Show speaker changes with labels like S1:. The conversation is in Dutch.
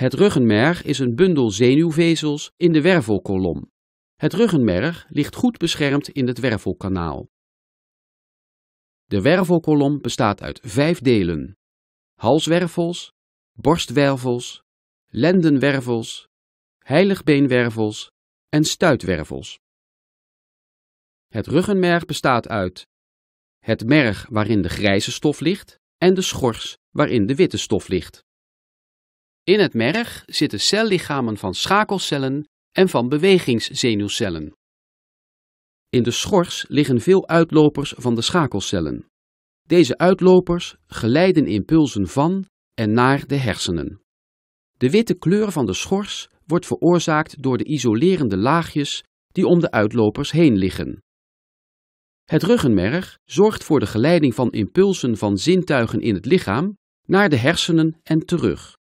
S1: Het ruggenmerg is een bundel zenuwvezels in de wervelkolom. Het ruggenmerg ligt goed beschermd in het wervelkanaal. De wervelkolom bestaat uit vijf delen: halswervels, borstwervels, lendenwervels, heiligbeenwervels en stuitwervels. Het ruggenmerg bestaat uit het merg waarin de grijze stof ligt en de schors waarin de witte stof ligt. In het merg zitten cellichamen van schakelcellen en van bewegingszenuwcellen. In de schors liggen veel uitlopers van de schakelcellen. Deze uitlopers geleiden impulsen van en naar de hersenen. De witte kleur van de schors wordt veroorzaakt door de isolerende laagjes die om de uitlopers heen liggen. Het ruggenmerg zorgt voor de geleiding van impulsen van zintuigen in het lichaam naar de hersenen en terug.